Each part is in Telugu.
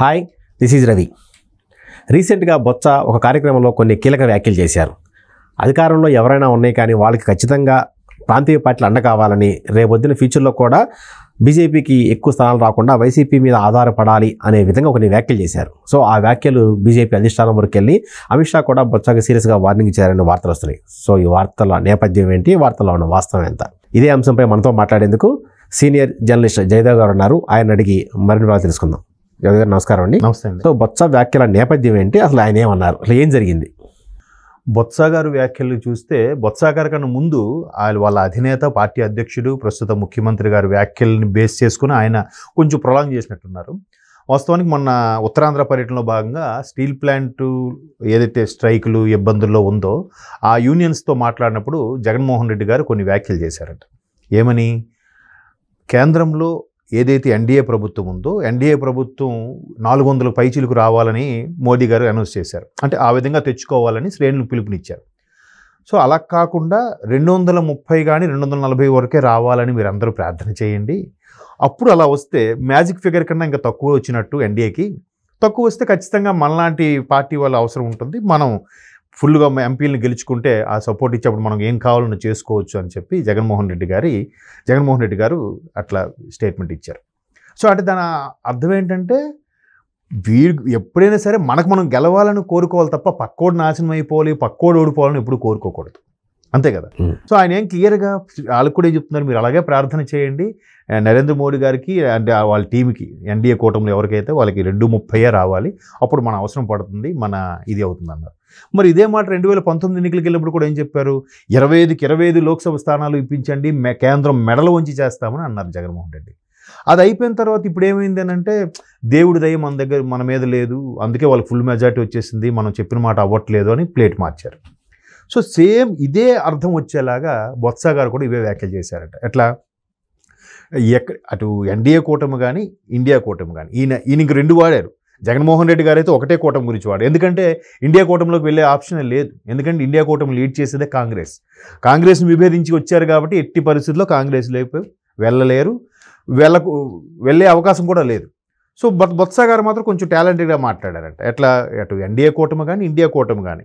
హాయ్ దిస్ ఈజ్ రవి రీసెంట్గా బొత్స ఒక కార్యక్రమంలో కొన్ని కీలక వ్యాఖ్యలు చేశారు అధికారంలో ఎవరైనా ఉన్నాయి కానీ వాళ్ళకి ఖచ్చితంగా ప్రాంతీయ పార్టీలు అండ కావాలని రేపొద్దున ఫ్యూచర్లో కూడా బీజేపీకి ఎక్కువ స్థానాలు రాకుండా వైసీపీ మీద ఆధారపడాలి అనే విధంగా కొన్ని వ్యాఖ్యలు చేశారు సో ఆ వ్యాఖ్యలు బీజేపీ అధిష్టానం వరకు వెళ్ళి అమిత్ షా కూడా బొత్సకి సీరియస్గా వార్నింగ్ ఇచ్చారనే వార్తలు వస్తున్నాయి సో ఈ వార్తల నేపథ్యం ఏంటి వార్తల్లో ఉన్న వాస్తవం ఎంత ఇదే అంశంపై మనతో మాట్లాడేందుకు సీనియర్ జర్నలిస్ట్ జయదేవ్ గారు ఉన్నారు ఆయన అడిగి మరిన్ని తెలుసుకుందాం గారు నమస్కారం అండి నమస్తే అండి సో బొత్స వ్యాఖ్యల నేపథ్యం ఏంటి అసలు ఆయన ఏమన్నారు అసలు ఏం జరిగింది బొత్స గారు వ్యాఖ్యలు చూస్తే బొత్స గారి కన్నా ముందు వాళ్ళ అధినేత పార్టీ అధ్యక్షుడు ప్రస్తుత ముఖ్యమంత్రి గారి వ్యాఖ్యల్ని బేస్ చేసుకుని ఆయన కొంచెం ప్రొలాంగ్ చేసినట్టున్నారు వాస్తవానికి మొన్న ఉత్తరాంధ్ర పర్యటనలో భాగంగా స్టీల్ ప్లాంటు ఏదైతే స్ట్రైకులు ఇబ్బందుల్లో ఉందో ఆ యూనియన్స్తో మాట్లాడినప్పుడు జగన్మోహన్ రెడ్డి గారు కొన్ని వ్యాఖ్యలు చేశారంట ఏమని కేంద్రంలో ఏదైతే ఎన్డీఏ ప్రభుత్వం ఉందో ఎన్డీఏ ప్రభుత్వం నాలుగు వందల పైచీలకు రావాలని మోడీ గారు అనౌన్స్ చేశారు అంటే ఆ విధంగా తెచ్చుకోవాలని శ్రేణులు పిలుపునిచ్చారు సో అలా కాకుండా రెండు వందల ముప్పై కానీ రెండు వందల నలభై వరకే రావాలని మీరు అందరూ ప్రార్థన చేయండి అప్పుడు అలా వస్తే మ్యాజిక్ ఫిగర్ కన్నా ఇంకా తక్కువ వచ్చినట్టు ఎన్డీఏకి తక్కువ వస్తే ఖచ్చితంగా మనలాంటి పార్టీ వాళ్ళ అవసరం ఉంటుంది మనం ఫుల్గా ఎంపీలను గెలుచుకుంటే ఆ సపోర్ట్ ఇచ్చేప్పుడు మనం ఏం కావాలని చేసుకోవచ్చు అని చెప్పి జగన్మోహన్ రెడ్డి గారి జగన్మోహన్ రెడ్డి గారు అట్లా స్టేట్మెంట్ ఇచ్చారు సో అంటే దాని అర్థం ఏంటంటే వీరు ఎప్పుడైనా సరే మనకు మనం గెలవాలని కోరుకోవాలి తప్ప పక్కోడు నాశనం అయిపోవాలి పక్కోడు ఓడిపోవాలని ఎప్పుడు కోరుకోకూడదు అంతే కదా సో ఆయన ఏం క్లియర్గా వాళ్ళకు కూడా చెప్తున్నారు మీరు అలాగే ప్రార్థన చేయండి నరేంద్ర మోడీ గారికి అంటే వాళ్ళ టీంకి ఎన్డీఏ కూటమిలో ఎవరికైతే వాళ్ళకి రెండు ముప్పై రావాలి అప్పుడు మన అవసరం పడుతుంది మన ఇది అవుతుంది అన్నారు మరి ఇదే మాట రెండు వేల పంతొమ్మిది ఎన్నికలకు వెళ్ళినప్పుడు కూడా ఏం చెప్పారు ఇరవై ఐదుకి ఇరవై ఐదు లోక్సభ స్థానాలు ఇప్పించండి కేంద్రం మెడలు వంచి చేస్తామని అన్నారు జగన్మోహన్ రెడ్డి అది అయిపోయిన తర్వాత ఇప్పుడు ఏమైంది అంటే దేవుడి దయ మన దగ్గర మన మీద లేదు అందుకే వాళ్ళకి ఫుల్ మెజార్టీ వచ్చేసింది మనం చెప్పిన మాట అవ్వట్లేదు అని ప్లేట్ మార్చారు సో సేమ్ ఇదే అర్థం వచ్చేలాగా బొత్స గారు కూడా ఇవే వ్యాఖ్యలు చేశారట ఎట్లా ఎక్క అటు ఎన్డీఏ కూటమి కానీ ఇండియా కూటమి కానీ ఈయన ఈయనకి రెండు వాడారు జగన్మోహన్ రెడ్డి గారు అయితే ఒకటే కూటమి గురించి వాడు ఎందుకంటే ఇండియా కూటమిలోకి వెళ్ళే ఆప్షన్ లేదు ఎందుకంటే ఇండియా కూటమి లీడ్ చేసేదే కాంగ్రెస్ కాంగ్రెస్ని విభేదించి వచ్చారు కాబట్టి ఎట్టి పరిస్థితుల్లో కాంగ్రెస్ లేకపోయి వెళ్ళలేరు వెళ్ళకు వెళ్ళే అవకాశం కూడా లేదు సో బొత్స గారు మాత్రం కొంచెం టాలెంటెడ్గా మాట్లాడారంట ఎట్లా అటు ఎన్డీఏ కూటమి కానీ ఇండియా కూటమి కానీ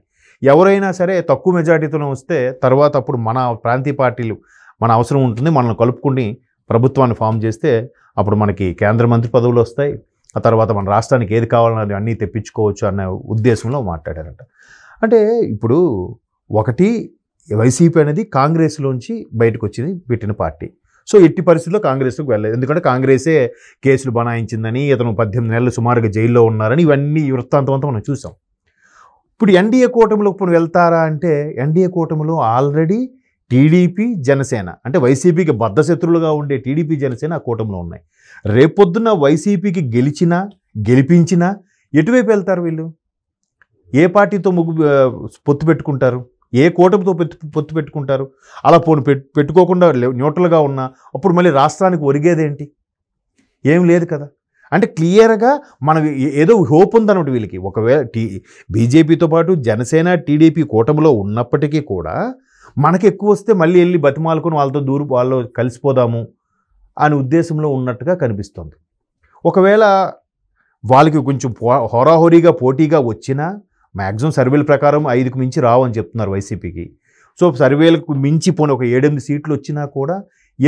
ఎవరైనా సరే తక్కువ మెజార్టీతోనే వస్తే తర్వాత అప్పుడు మన ప్రాంతీయ పార్టీలు మన అవసరం ఉంటుంది మనల్ని కలుపుకుని ప్రభుత్వాన్ని ఫామ్ చేస్తే అప్పుడు మనకి కేంద్ర మంత్రి పదవులు వస్తాయి ఆ తర్వాత మన రాష్ట్రానికి ఏది కావాలన్నది అన్నీ తెప్పించుకోవచ్చు అన్న ఉద్దేశంలో మాట్లాడారంట అంటే ఇప్పుడు ఒకటి వైసీపీ అనేది కాంగ్రెస్లోంచి బయటకు వచ్చింది పెట్టిన పార్టీ సో ఎట్టి పరిస్థితుల్లో కాంగ్రెస్కి వెళ్ళలేదు ఎందుకంటే కాంగ్రెసే కేసులు బనాయించిందని ఇతను పద్దెనిమిది నెలలు సుమారుగా జైల్లో ఉన్నారని ఇవన్నీ వృత్తాంతమంతా మనం చూసాం ఇప్పుడు ఎన్డీఏ కూటమిలో పోను వెళ్తారా అంటే ఎన్డీఏ కూటమిలో ఆల్రెడీ టీడీపీ జనసేన అంటే వైసీపీకి బద్ధశత్రులుగా ఉండే టీడీపీ జనసేన ఆ కూటమిలో ఉన్నాయి రేపొద్దున వైసీపీకి గెలిచినా గెలిపించినా ఎటువైపు వెళ్తారు వీళ్ళు ఏ పార్టీతో ముగ్గు పొత్తు పెట్టుకుంటారు ఏ కూటమితో పొత్తు పెట్టుకుంటారు అలా పోను పెట్టుకోకుండా న్యూట్రల్గా ఉన్నా అప్పుడు మళ్ళీ రాష్ట్రానికి ఒరిగేదేంటి ఏం లేదు కదా అంటే క్లియర్గా మనం ఏదో హోప్ ఉందన్నమాట వీళ్ళకి ఒకవేళ టీ బీజేపీతో పాటు జనసేన టీడీపీ కూటమిలో ఉన్నప్పటికీ కూడా మనకి ఎక్కువ వస్తే మళ్ళీ వెళ్ళి బతిమాలుకొని వాళ్ళతో దూరు వాళ్ళు కలిసిపోదాము అనే ఉద్దేశంలో ఉన్నట్టుగా కనిపిస్తుంది ఒకవేళ వాళ్ళకి కొంచెం హోరాహోరీగా పోటీగా వచ్చినా మ్యాక్సిమం సర్వేల ప్రకారం ఐదుకు మించి రావని చెప్తున్నారు వైసీపీకి సో సర్వేలకు మించి పోనీ ఒక ఏడెనిమిది సీట్లు వచ్చినా కూడా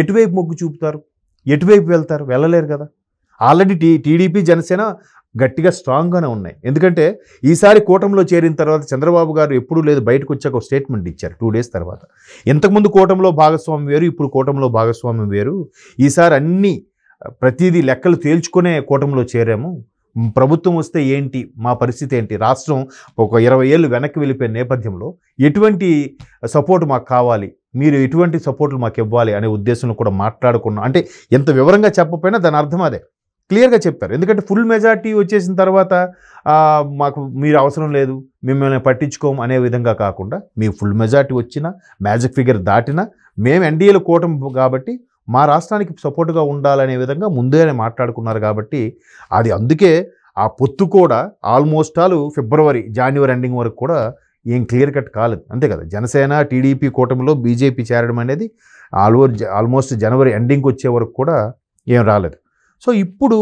ఎటువైపు మొగ్గు చూపుతారు ఎటువైపు వెళ్తారు వెళ్ళలేరు కదా ఆల్రెడీ టీ టీడీపీ జనసేన గట్టిగా స్ట్రాంగ్గానే ఉన్నాయి ఎందుకంటే ఈసారి కూటమిలో చేరిన తర్వాత చంద్రబాబు గారు ఎప్పుడూ లేదు బయటకు వచ్చాక ఒక స్టేట్మెంట్ ఇచ్చారు టూ డేస్ తర్వాత ఇంతకుముందు కూటమిలో భాగస్వామి వేరు ఇప్పుడు కూటమిలో భాగస్వామి వేరు ఈసారి అన్నీ ప్రతిదీ లెక్కలు తేల్చుకునే కూటమిలో చేరాము ప్రభుత్వం వస్తే ఏంటి మా పరిస్థితి ఏంటి రాష్ట్రం ఒక ఇరవై ఏళ్ళు వెనక్కి వెళ్ళిపోయిన నేపథ్యంలో ఎటువంటి సపోర్ట్ మాకు కావాలి మీరు ఎటువంటి సపోర్ట్లు మాకు ఇవ్వాలి అనే ఉద్దేశంలో కూడా మాట్లాడుకున్నాం అంటే ఎంత వివరంగా చెప్పపోయినా దాని అర్థం అదే క్లియర్గా చెప్పారు ఎందుకంటే ఫుల్ మెజార్టీ వచ్చేసిన తర్వాత మాకు మీరు అవసరం లేదు మిమ్మల్ని పట్టించుకోము అనే విధంగా కాకుండా మీ ఫుల్ మెజార్టీ వచ్చిన మ్యాజిక్ ఫిగర్ దాటిన మేము ఎన్డీఏలు కూటం కాబట్టి మా రాష్ట్రానికి సపోర్ట్గా ఉండాలనే విధంగా ముందే మాట్లాడుకున్నారు కాబట్టి అది అందుకే ఆ పొత్తు కూడా ఆల్మోస్ట్ ఆల్ ఫిబ్రవరి జనవరి ఎండింగ్ వరకు కూడా ఏం క్లియర్ కట్ కాలేదు అంతే కదా జనసేన టీడీపీ కూటమిలో బీజేపీ చేరడం అనేది ఆల్ఓవర్ ఆల్మోస్ట్ జనవరి ఎండింగ్కి వచ్చే వరకు కూడా ఏం రాలేదు సో ఇప్పుడు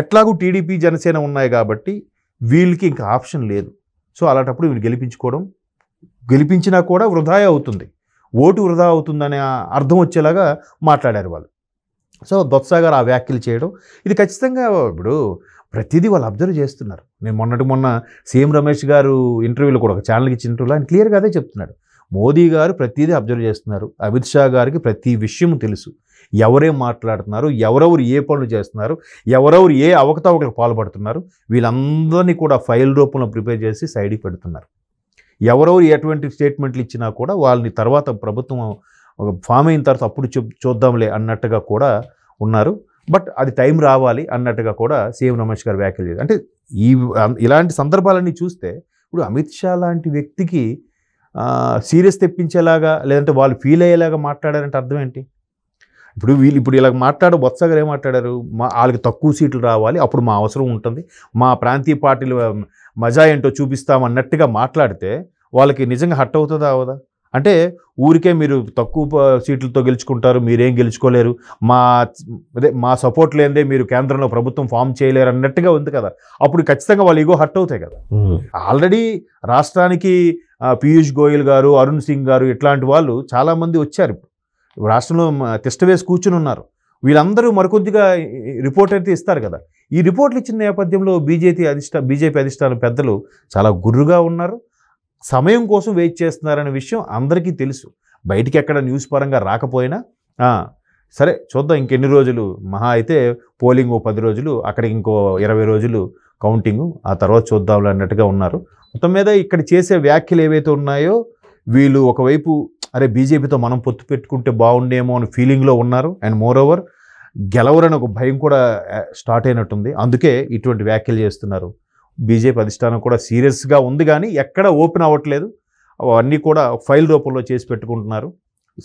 ఎట్లాగూ టీడీపీ జనసేన ఉన్నాయి కాబట్టి వీళ్ళకి ఇంకా ఆప్షన్ లేదు సో అలాంటప్పుడు వీళ్ళు గెలిపించుకోవడం గెలిపించినా కూడా వృధా అవుతుంది ఓటు వృధా అవుతుందనే అర్థం వచ్చేలాగా మాట్లాడారు వాళ్ళు సో దొత్సా గారు ఆ వ్యాఖ్యలు చేయడం ఇది ఖచ్చితంగా ఇప్పుడు ప్రతిదీ వాళ్ళు అబ్జర్వ్ చేస్తున్నారు నేను మొన్నటి మొన్న సీఎం రమేష్ గారు ఇంటర్వ్యూలో కూడా ఒక ఛానల్కి ఇచ్చిన ఇంటర్వ్యూలో ఆయన క్లియర్గా అదే చెప్తున్నాడు మోదీ గారు ప్రతిదీ అబ్జర్వ్ చేస్తున్నారు అమిత్ షా గారికి ప్రతి విషయం తెలుసు ఎవరే మాట్లాడుతున్నారు ఎవరెవరు ఏ పనులు చేస్తున్నారు ఎవరెవరు ఏ అవకతవకలకు పాల్పడుతున్నారు వీళ్ళందరినీ కూడా ఫైల్ రూపంలో ప్రిపేర్ చేసి సైడ్కి పెడుతున్నారు ఎవరెవరు ఎటువంటి స్టేట్మెంట్లు ఇచ్చినా కూడా వాళ్ళని తర్వాత ప్రభుత్వం ఫామ్ అయిన తర్వాత అప్పుడు చూద్దాంలే అన్నట్టుగా కూడా ఉన్నారు బట్ అది టైం రావాలి అన్నట్టుగా కూడా సీఎం రమేష్ గారు వ్యాఖ్యలు అంటే ఈ ఇలాంటి సందర్భాలన్నీ చూస్తే ఇప్పుడు అమిత్ షా లాంటి వ్యక్తికి సీరియస్ తెప్పించేలాగా లేదంటే వాళ్ళు ఫీల్ అయ్యేలాగా మాట్లాడారంటే అర్థం ఏంటి ఇప్పుడు వీళ్ళు ఇప్పుడు ఇలాగ మాట్లాడ బొత్సగారు ఏం మాట్లాడారు మా వాళ్ళకి తక్కువ సీట్లు రావాలి అప్పుడు మా అవసరం ఉంటుంది మా ప్రాంతీయ పార్టీలు మజా ఏంటో చూపిస్తామన్నట్టుగా మాట్లాడితే వాళ్ళకి నిజంగా హట్ అవుతుందా అవదా అంటే ఊరికే మీరు తక్కువ సీట్లతో గెలుచుకుంటారు మీరేం గెలుచుకోలేరు మా అదే మా సపోర్ట్ లేదే మీరు కేంద్రంలో ప్రభుత్వం ఫామ్ చేయలేరు అన్నట్టుగా ఉంది కదా అప్పుడు ఖచ్చితంగా వాళ్ళు ఈగో హర్ట్ అవుతాయి కదా ఆల్రెడీ రాష్ట్రానికి పీయూష్ గోయల్ గారు అరుణ్ సింగ్ గారు ఇట్లాంటి వాళ్ళు చాలామంది వచ్చారు రాష్ట్రంలో తిష్ట వేసి కూర్చుని ఉన్నారు వీళ్ళందరూ మరికొద్దిగా రిపోర్ట్ అయితే ఇస్తారు కదా ఈ రిపోర్ట్లు ఇచ్చిన నేపథ్యంలో బీజేపీ అధిష్టా బీజేపీ అధిష్టాన పెద్దలు చాలా గుర్రుగా ఉన్నారు సమయం కోసం వెయిట్ చేస్తున్నారనే విషయం అందరికీ తెలుసు బయటికి ఎక్కడ న్యూస్ పరంగా రాకపోయినా సరే చూద్దాం ఇంకెన్ని రోజులు మహా అయితే పోలింగ్ ఓ పది రోజులు అక్కడికి ఇంకో ఇరవై రోజులు కౌంటింగ్ ఆ తర్వాత చూద్దాం అన్నట్టుగా ఉన్నారు మొత్తం మీద ఇక్కడ చేసే వ్యాఖ్యలు ఏవైతే ఉన్నాయో వీళ్ళు ఒకవైపు అరే బీజేపీతో మనం పొత్తు పెట్టుకుంటే బాగుండేమో అని ఫీలింగ్లో ఉన్నారు అండ్ మోర్ ఓవర్ గెలవరని ఒక భయం కూడా స్టార్ట్ అయినట్టుంది అందుకే ఇటువంటి వ్యాఖ్యలు చేస్తున్నారు బీజేపీ అధిష్టానం కూడా సీరియస్గా ఉంది కానీ ఎక్కడ ఓపెన్ అవ్వట్లేదు అవన్నీ కూడా ఫైల్ రూపంలో చేసి పెట్టుకుంటున్నారు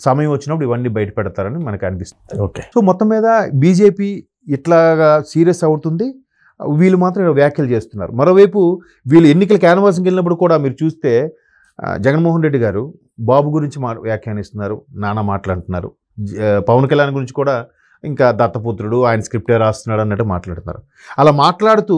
సమయం వచ్చినప్పుడు ఇవన్నీ బయట పెడతారని మనకు అనిపిస్తుంది ఓకే సో మొత్తం మీద బీజేపీ ఇట్లాగా సీరియస్ అవుతుంది వీళ్ళు మాత్రం వ్యాఖ్యలు చేస్తున్నారు మరోవైపు వీళ్ళు ఎన్నికల క్యాన్వాసింగ్కి వెళ్ళినప్పుడు కూడా మీరు చూస్తే జగన్మోహన్ రెడ్డి గారు బాబు గురించి మా వ్యాఖ్యానిస్తున్నారు నానా మాట్లాడుతున్నారు పవన్ కళ్యాణ్ గురించి కూడా ఇంకా దత్తపుత్రుడు ఆయన స్క్రిప్టే రాస్తున్నాడు అన్నట్టు మాట్లాడుతున్నారు అలా మాట్లాడుతూ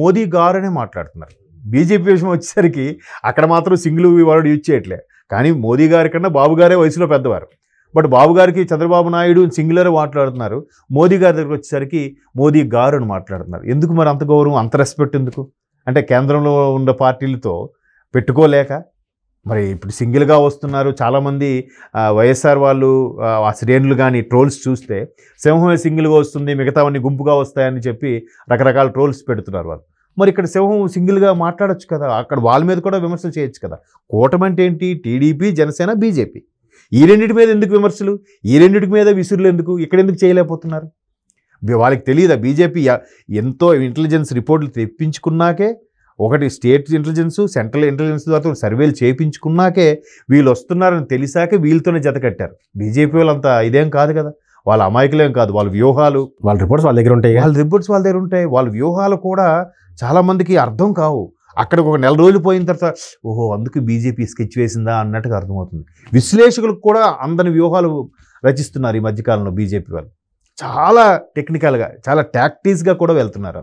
మోదీ గారు అనే మాట్లాడుతున్నారు బీజేపీ విషయం వచ్చేసరికి అక్కడ మాత్రం సింగిల్ వాడు యూజ్ చేయట్లే కానీ మోదీ గారి కన్నా బాబు గారే వయసులో పెద్దవారు బట్ బాబు గారికి చంద్రబాబు నాయుడు సింగులర్ మాట్లాడుతున్నారు మోదీ గారి దగ్గరకు వచ్చేసరికి మోదీ గారు అని మాట్లాడుతున్నారు ఎందుకు మరి అంత గౌరవం అంత రెస్పెక్ట్ ఎందుకు అంటే కేంద్రంలో ఉన్న పార్టీలతో పెట్టుకోలేక మరి ఇప్పుడు సింగిల్గా వస్తున్నారు చాలామంది వైఎస్ఆర్ వాళ్ళు ఆ శ్రేణులు కానీ ట్రోల్స్ చూస్తే సింహమే సింగిల్గా వస్తుంది మిగతావన్నీ గుంపుగా వస్తాయని చెప్పి రకరకాల ట్రోల్స్ పెడుతున్నారు వాళ్ళు మరి ఇక్కడ సింహం సింగిల్గా మాట్లాడచ్చు కదా అక్కడ వాళ్ళ మీద కూడా విమర్శలు చేయొచ్చు కదా కూటమంటే ఏంటి టీడీపీ జనసేన బీజేపీ ఈ రెండింటి మీద ఎందుకు విమర్శలు ఈ రెండింటి మీద విసురులు ఎందుకు ఇక్కడ ఎందుకు చేయలేకపోతున్నారు వాళ్ళకి తెలియదా బీజేపీ ఎంతో ఇంటెలిజెన్స్ రిపోర్ట్లు తెప్పించుకున్నాకే ఒకటి స్టేట్ ఇంటెలిజెన్స్ సెంట్రల్ ఇంటెలిజెన్స్ ద్వారా సర్వేలు చేయించుకున్నాకే వీళ్ళు వస్తున్నారని తెలిసాకే వీళ్ళతోనే జత కట్టారు బీజేపీ వాళ్ళంతా ఇదేం కాదు కదా వాళ్ళ అమాయకులేం కాదు వాళ్ళ వ్యూహాలు వాళ్ళ రిపోర్ట్స్ వాళ్ళ దగ్గర ఉంటాయి వాళ్ళ రిపోర్ట్స్ వాళ్ళ దగ్గర ఉంటాయి వాళ్ళ వ్యూహాలు కూడా చాలామందికి అర్థం కావు అక్కడికి ఒక నెల రోజులు పోయిన తర్వాత ఓహో అందుకు బీజేపీ స్కెచ్ వేసిందా అన్నట్టుగా అర్థమవుతుంది విశ్లేషకులకు కూడా అందని వ్యూహాలు రచిస్తున్నారు ఈ మధ్యకాలంలో బీజేపీ వాళ్ళు చాలా టెక్నికల్గా చాలా టాక్టీస్గా కూడా వెళ్తున్నారు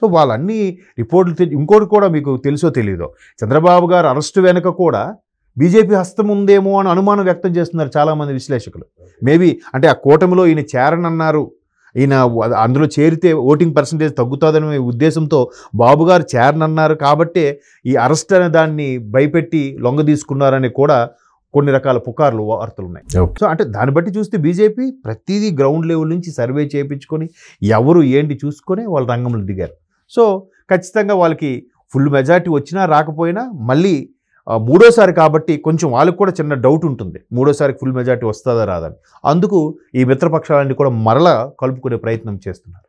సో వాళ్ళన్నీ రిపోర్ట్లు ఇంకోటి కూడా మీకు తెలుసో తెలియదో చంద్రబాబు గారు అరెస్టు వెనుక కూడా బీజేపీ హస్తం ఉందేమో అని అనుమానం వ్యక్తం చేస్తున్నారు చాలామంది విశ్లేషకులు మేబీ అంటే ఆ కూటమిలో ఈయన చేరనన్నారు ఈయన అందులో చేరితే ఓటింగ్ పర్సంటేజ్ తగ్గుతుందనే ఉద్దేశంతో బాబు గారు చేరనన్నారు కాబట్టే ఈ అరెస్ట్ అనే దాన్ని భయపెట్టి లొంగ తీసుకున్నారని కూడా కొన్ని రకాల పుకార్లు వార్తలు ఉన్నాయి సో అంటే దాన్ని బట్టి చూస్తే బీజేపీ ప్రతిదీ గ్రౌండ్ లెవెల్ నుంచి సర్వే చేయించుకొని ఎవరు ఏంటి చూసుకొని వాళ్ళు రంగంలో దిగారు సో ఖచ్చితంగా వాళ్ళకి ఫుల్ మెజార్టీ వచ్చినా రాకపోయినా మళ్ళీ మూడోసారి కాబట్టి కొంచెం వాళ్ళకు కూడా చిన్న డౌట్ ఉంటుంది మూడోసారికి ఫుల్ మెజార్టీ వస్తుందా రాదని అందుకు ఈ మిత్రపక్షాలన్నీ కూడా మరలా కలుపుకునే ప్రయత్నం చేస్తున్నారు